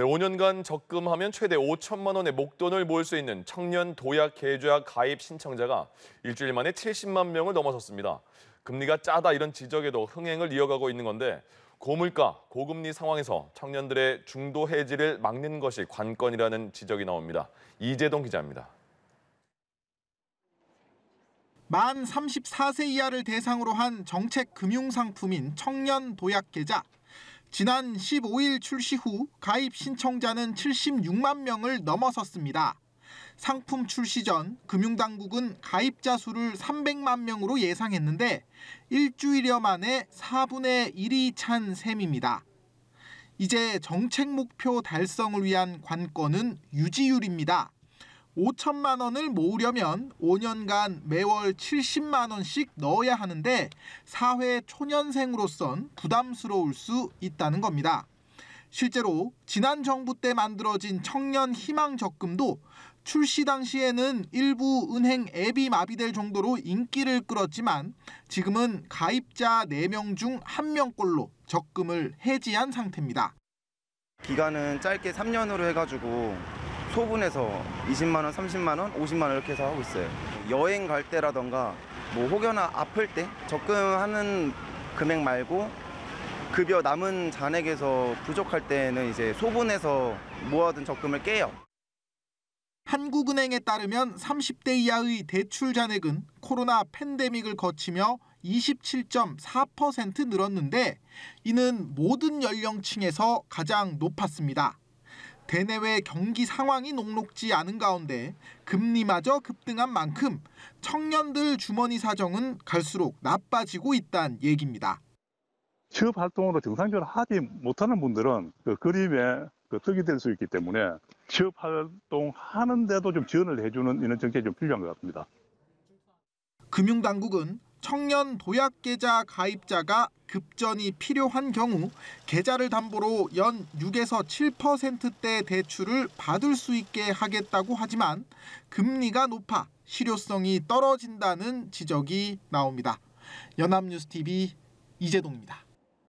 네, 5년간 적금하면 최대 5천만 원의 목돈을 모을 수 있는 청년 도약 계좌 가입 신청자가 일주일 만에 70만 명을 넘어섰습니다. 금리가 짜다 이런 지적에도 흥행을 이어가고 있는 건데 고물가, 고금리 상황에서 청년들의 중도 해지를 막는 것이 관건이라는 지적이 나옵니다. 이재동 기자입니다. 만 34세 이하를 대상으로 한 정책 금융 상품인 청년 도약 계좌. 지난 15일 출시 후 가입 신청자는 76만 명을 넘어섰습니다. 상품 출시 전 금융당국은 가입자 수를 300만 명으로 예상했는데 일주일여 만에 4분의 1이 찬 셈입니다. 이제 정책 목표 달성을 위한 관건은 유지율입니다. 5천만 원을 모으려면 5년간 매월 70만 원씩 넣어야 하는데 사회 초년생으로선 부담스러울 수 있다는 겁니다. 실제로 지난 정부 때 만들어진 청년 희망 적금도 출시 당시에는 일부 은행 앱이 마비될 정도로 인기를 끌었지만 지금은 가입자 4명 중 1명꼴로 적금을 해지한 상태입니다. 기간은 짧게 3년으로 해가지고 소분해서 20만원, 30만원, 50만원 이렇게 해서 하고 있어요. 여행 갈 때라던가 뭐 혹여나 아플 때 적금하는 금액 말고 급여 남은 잔액에서 부족할 때는 이제 소분해서 모아둔 적금을 깨요. 한국은행에 따르면 30대 이하의 대출 잔액은 코로나 팬데믹을 거치며 27.4% 늘었는데 이는 모든 연령층에서 가장 높았습니다. 대내외 경기 상황이 녹록지 않은 가운데 금리마저 급등한 만큼 청년들 주머니 사정은 갈수록 나빠지고 있다는 얘기입니다. 취업 활동으로 정상적으로 하지 못하는 분들은 그 그림에 그 떡이 될 수 있기 때문에 취업 활동 하는데도 좀 지원을 해주는 이런 정책이 좀 필요한 것 같습니다. 금융당국은 청년 도약 계좌 가입자가 급전이 필요한 경우 계좌를 담보로 연 6에서 7%대 대출을 받을 수 있게 하겠다고 하지만 금리가 높아 실효성이 떨어진다는 지적이 나옵니다. 연합뉴스TV 이재동입니다.